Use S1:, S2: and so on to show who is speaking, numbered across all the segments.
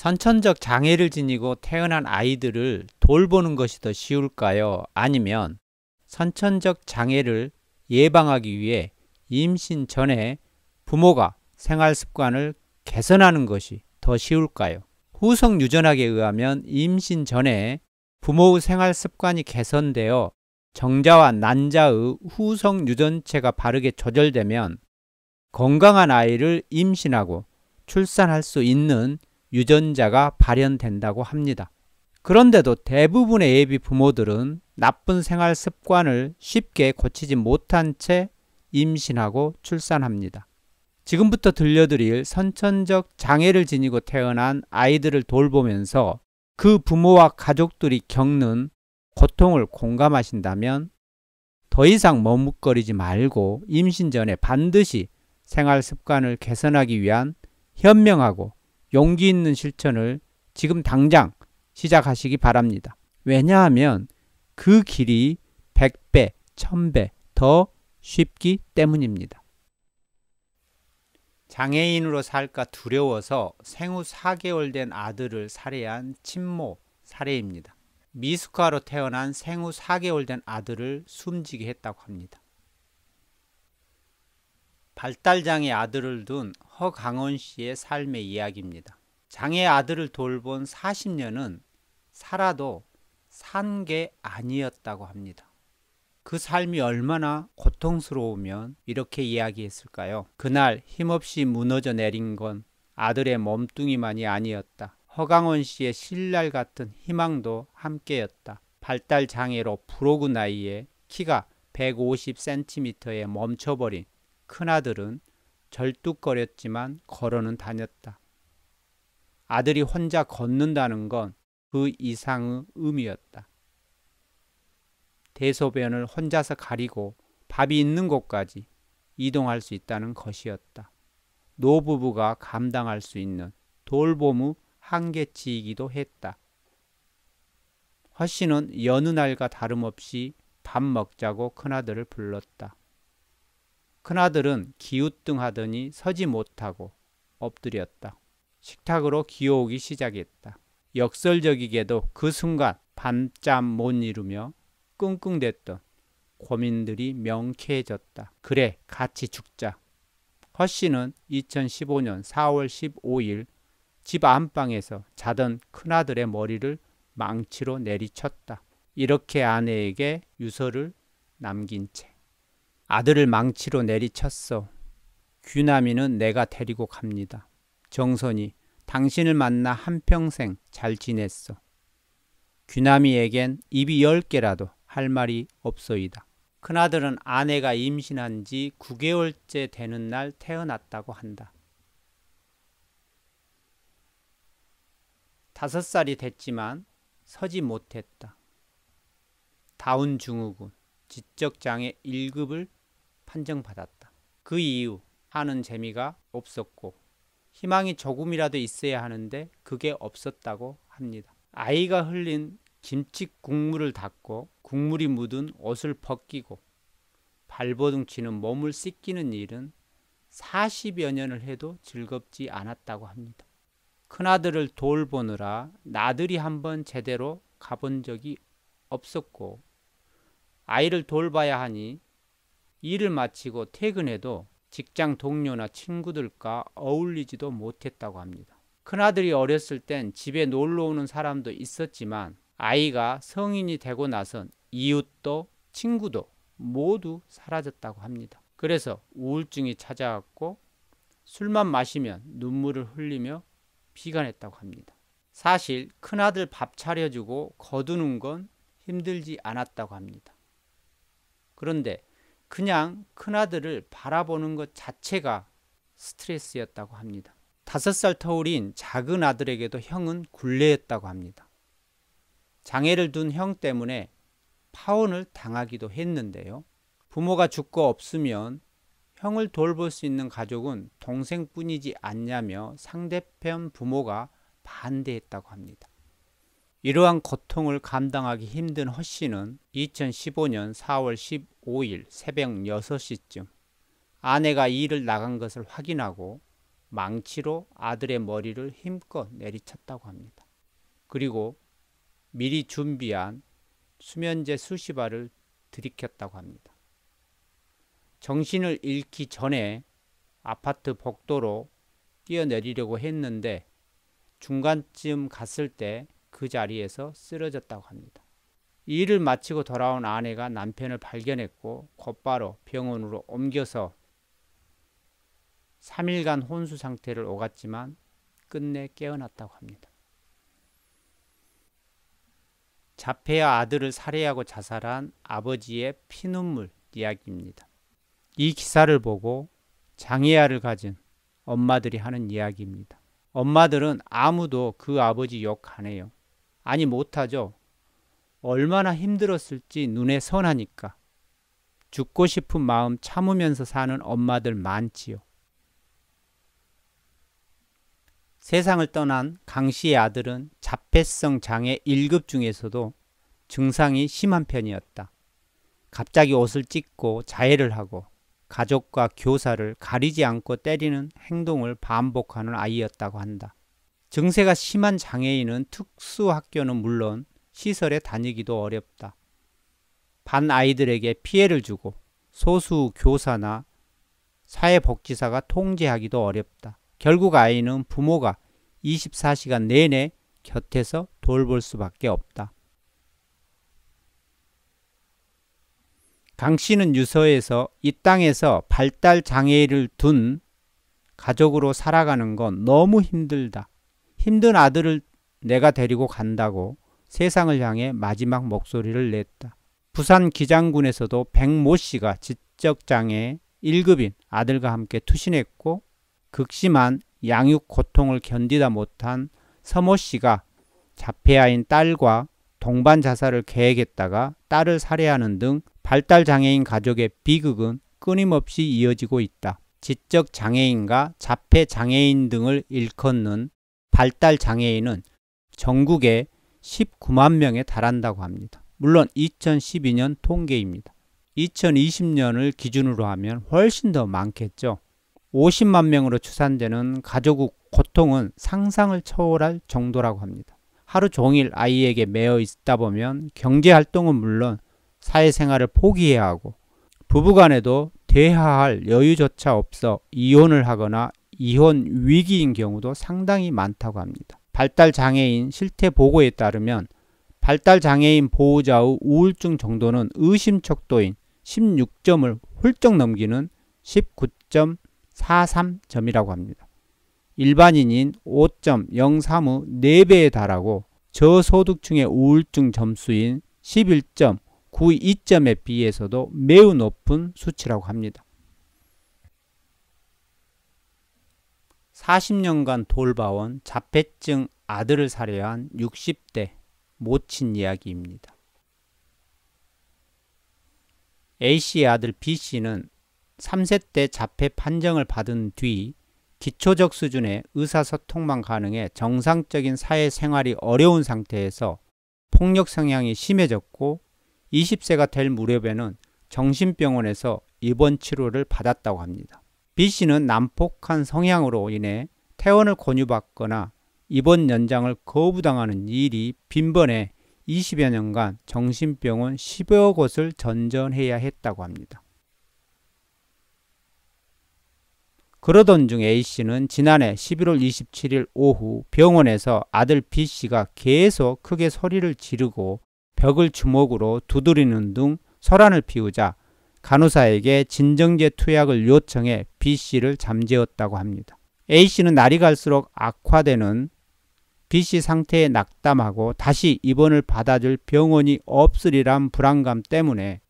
S1: 선천적 장애를 지니고 태어난 아이들을 돌보는 것이 더 쉬울까요? 아니면 선천적 장애를 예방하기 위해 임신 전에 부모가 생활 습관을 개선하는 것이 더 쉬울까요? 후성 유전학에 의하면 임신 전에 부모의 생활 습관이 개선되어 정자와 난자의 후성 유전체가 바르게 조절되면 건강한 아이를 임신하고 출산할 수 있는 유전자가 발현된다고 합니다. 그런데도 대부분의 예비 부모들은 나쁜 생활 습관을 쉽게 고치지 못한 채 임신하고 출산합니다. 지금부터 들려드릴 선천적 장애를 지니고 태어난 아이들을 돌보면서 그 부모와 가족들이 겪는 고통을 공감하신다면 더 이상 머뭇거리지 말고 임신 전에 반드시 생활 습관을 개선하기 위한 현명하고 용기 있는 실천을 지금 당장 시작하시기 바랍니다. 왜냐하면 그 길이 100배, 1000배 더 쉽기 때문입니다. 장애인으로 살까 두려워서 생후 4개월 된 아들을 살해한 친모 사례입니다 미숙아로 태어난 생후 4개월 된 아들을 숨지게 했다고 합니다. 발달장애 아들을 둔 허강원 씨의 삶의 이야기입니다. 장애 아들을 돌본 40년은 살아도 산 게 아니었다고 합니다. 그 삶이 얼마나 고통스러우면 이렇게 이야기했을까요? 그날 힘없이 무너져 내린 건 아들의 몸뚱이만이 아니었다. 허강원 씨의 신랄 같은 희망도 함께였다. 발달 장애로 불어구 나이에 키가 150cm에 멈춰버린 큰아들은 절뚝거렸지만 걸어는 다녔다. 아들이 혼자 걷는다는 건 그 이상의 의미였다. 대소변을 혼자서 가리고 밥이 있는 곳까지 이동할 수 있다는 것이었다. 노부부가 감당할 수 있는 돌봄의 한계치이기도 했다. 허 씨는 여느 날과 다름없이 밥 먹자고 큰아들을 불렀다. 큰아들은 기우뚱하더니 서지 못하고 엎드렸다. 식탁으로 기어오기 시작했다. 역설적이게도 그 순간 밤잠 못 이루며 끙끙댔던 고민들이 명쾌해졌다. 그래, 같이 죽자. 허 씨는 2015년 4월 15일 집 안방에서 자던 큰아들의 머리를 망치로 내리쳤다. 이렇게 아내에게 유서를 남긴 채. 아들을 망치로 내리쳤어. 귀나미는 내가 데리고 갑니다. 정선이 당신을 만나 한평생 잘 지냈어. 귀나미에겐 입이 열 개라도 할 말이 없어이다 큰아들은 아내가 임신한 지 9개월째 되는 날 태어났다고 한다. 다섯 살이 됐지만 서지 못했다. 다운 증후군, 지적장애 1급을 판정받았다. 그 이후 하는 재미가 없었고 희망이 조금이라도 있어야 하는데 그게 없었다고 합니다. 아이가 흘린 김칫 국물을 닦고 국물이 묻은 옷을 벗기고 발버둥 치는 몸을 씻기는 일은 40여 년을 해도 즐겁지 않았다고 합니다. 큰아들을 돌보느라 나들이 한번 제대로 가본 적이 없었고 아이를 돌봐야 하니 일을 마치고 퇴근해도 직장 동료나 친구들과 어울리지도 못했다고 합니다. 큰아들이 어렸을 땐 집에 놀러 오는 사람도 있었지만 아이가 성인이 되고 나선 이웃도 친구도 모두 사라졌다고 합니다. 그래서 우울증이 찾아왔고 술만 마시면 눈물을 흘리며 비관했다고 합니다. 사실 큰아들 밥 차려주고 거두는 건 힘들지 않았다고 합니다. 그런데 그냥 큰아들을 바라보는 것 자체가 스트레스였다고 합니다. 다섯 살 터울인 작은 아들에게도 형은 굴레였다고 합니다. 장애를 둔 형 때문에 파혼을 당하기도 했는데요. 부모가 죽고 없으면 형을 돌볼 수 있는 가족은 동생뿐이지 않냐며 상대편 부모가 반대했다고 합니다. 이러한 고통을 감당하기 힘든 허 씨는 2015년 4월 5일 새벽 6시쯤 아내가 일을 나간 것을 확인하고 망치로 아들의 머리를 힘껏 내리쳤다고 합니다. 그리고 미리 준비한 수면제 수십 알을 들이켰다고 합니다. 정신을 잃기 전에 아파트 복도로 뛰어내리려고 했는데 중간쯤 갔을 때 그 자리에서 쓰러졌다고 합니다. 일을 마치고 돌아온 아내가 남편을 발견했고 곧바로 병원으로 옮겨서 3일간 혼수 상태를 오갔지만 끝내 깨어났다고 합니다. 자폐아 아들을 살해하고 자살한 아버지의 피눈물 이야기입니다. 이 기사를 보고 장애아를 가진 엄마들이 하는 이야기입니다. 엄마들은 아무도 그 아버지 욕안 해요. 아니 못하죠. 얼마나 힘들었을지 눈에 선하니까. 죽고 싶은 마음 참으면서 사는 엄마들 많지요. 세상을 떠난 강 씨의 아들은 자폐성 장애 1급 중에서도 증상이 심한 편이었다. 갑자기 옷을 찢고 자해를 하고 가족과 교사를 가리지 않고 때리는 행동을 반복하는 아이였다고 한다. 증세가 심한 장애인은 특수학교는 물론 시설에 다니기도 어렵다. 반 아이들에게 피해를 주고 소수 교사나 사회복지사가 통제하기도 어렵다. 결국 아이는 부모가 24시간 내내 곁에서 돌볼 수밖에 없다. 강 씨는 유서에서 이 땅에서 발달 장애를 둔 가족으로 살아가는 건 너무 힘들다. 힘든 아들을 내가 데리고 간다고 세상을 향해 마지막 목소리를 냈다. 부산 기장군에서도 백 모 씨가 지적장애 1급인 아들과 함께 투신했고 극심한 양육 고통을 견디다 못한 서모 씨가 자폐아인 딸과 동반 자살을 계획했다가 딸을 살해하는 등 발달 장애인 가족의 비극은 끊임없이 이어지고 있다. 지적 장애인과 자폐 장애인 등을 일컫는 발달 장애인은 전국에 19만 명에 달한다고 합니다. 물론 2012년 통계입니다. 2020년을 기준으로 하면 훨씬 더 많겠죠. 50만 명으로 추산되는 가족의 고통은 상상을 초월할 정도라고 합니다. 하루 종일 아이에게 매어 있다 보면 경제 활동은 물론 사회생활을 포기해야 하고 부부간에도 대화할 여유조차 없어 이혼을 하거나 이혼 위기인 경우도 상당히 많다고 합니다. 발달 장애인 실태 보고에 따르면 발달 장애인 보호자의 우울증 정도는 의심 척도인 16점을 훌쩍 넘기는 19.43점이라고 합니다. 일반인인 5.03의 4배에 달하고 저소득층의 우울증 점수인 11.92점에 비해서도 매우 높은 수치라고 합니다. 40년간 돌봐온 자폐증 아들을 살해한 60대 모친 이야기입니다. A씨의 아들 B씨는 3세 때 자폐 판정을 받은 뒤 기초적 수준의 의사소통만 가능해 정상적인 사회생활이 어려운 상태에서 폭력 성향이 심해졌고 20세가 될 무렵에는 정신병원에서 입원 치료를 받았다고 합니다. B씨는 난폭한 성향으로 인해 퇴원을 권유받거나 입원 연장을 거부당하는 일이 빈번해 20여 년간 정신병원 10여 곳을 전전해야 했다고 합니다. 그러던 중 A씨는 지난해 11월 27일 오후 병원에서 아들 B씨가 계속 크게 소리를 지르고 벽을 주먹으로 두드리는 등 소란을 피우자 간호사에게 진정제 투약을 요청해 B씨를 잠재웠다고 합니다. A씨는 날이 갈수록 악화되는 B씨 상태에 낙담하고 다시 입원을 받아줄 병원이 없으리란 불안감 때문에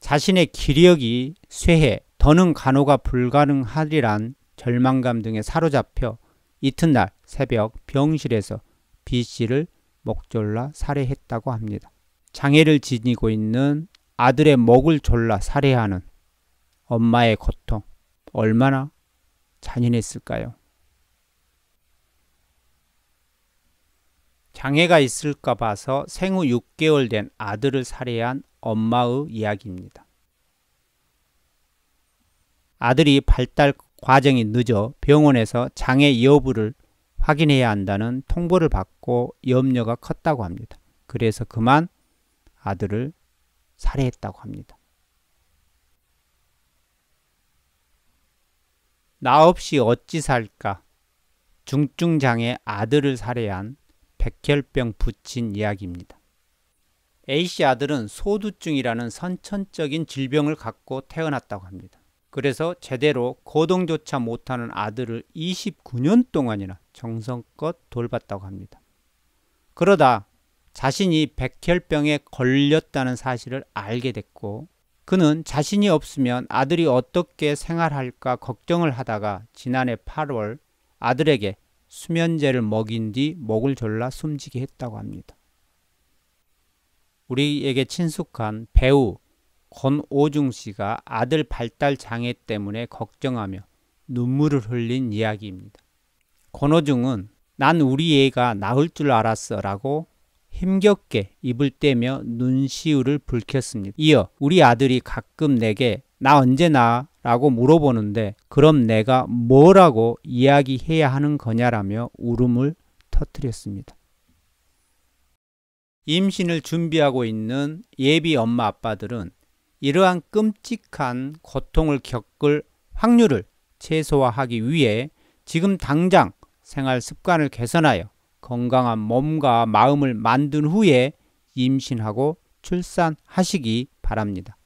S1: 자신의 기력이 쇠해 더는 간호가 불가능하리란 절망감 등에 사로잡혀 이튿날 새벽 병실에서 B씨를 목졸라 살해했다고 합니다. 장애를 지니고 있는 아들의 목을 졸라 살해하는 엄마의 고통 얼마나 잔인했을까요? 장애가 있을까 봐서 생후 6개월 된 아들을 살해한 엄마의 이야기입니다. 아들이 발달 과정이 늦어 병원에서 장애 여부를 확인해야 한다는 통보를 받고 염려가 컸다고 합니다. 그래서 그만 아들을 살해했다고 합니다. 나 없이 어찌 살까? 중증장애 아들을 살해한 백혈병 부친 이야기입니다. A씨 아들은 소두증이라는 선천적인 질병을 갖고 태어났다고 합니다. 그래서 제대로 거동조차 못하는 아들을 29년 동안이나 정성껏 돌봤다고 합니다. 그러다 자신이 백혈병에 걸렸다는 사실을 알게 됐고 그는 자신이 없으면 아들이 어떻게 생활할까 걱정을 하다가 지난해 8월 아들에게 수면제를 먹인 뒤 목을 졸라 숨지게 했다고 합니다. 우리에게 친숙한 배우 권오중 씨가 아들 발달 장애 때문에 걱정하며 눈물을 흘린 이야기입니다. 권오중은 난 우리 애가 나을 줄 알았어 라고 힘겹게 입을 떼며 눈시울을 붉혔습니다. 이어 우리 아들이 가끔 내게 나 언제 나 라고 물어보는데 그럼 내가 뭐라고 이야기해야 하는 거냐라며 울음을 터뜨렸습니다. 임신을 준비하고 있는 예비 엄마 아빠들은 이러한 끔찍한 고통을 겪을 확률을 최소화하기 위해 지금 당장 생활 습관을 개선하여 건강한 몸과 마음을 만든 후에 임신하고 출산하시기 바랍니다.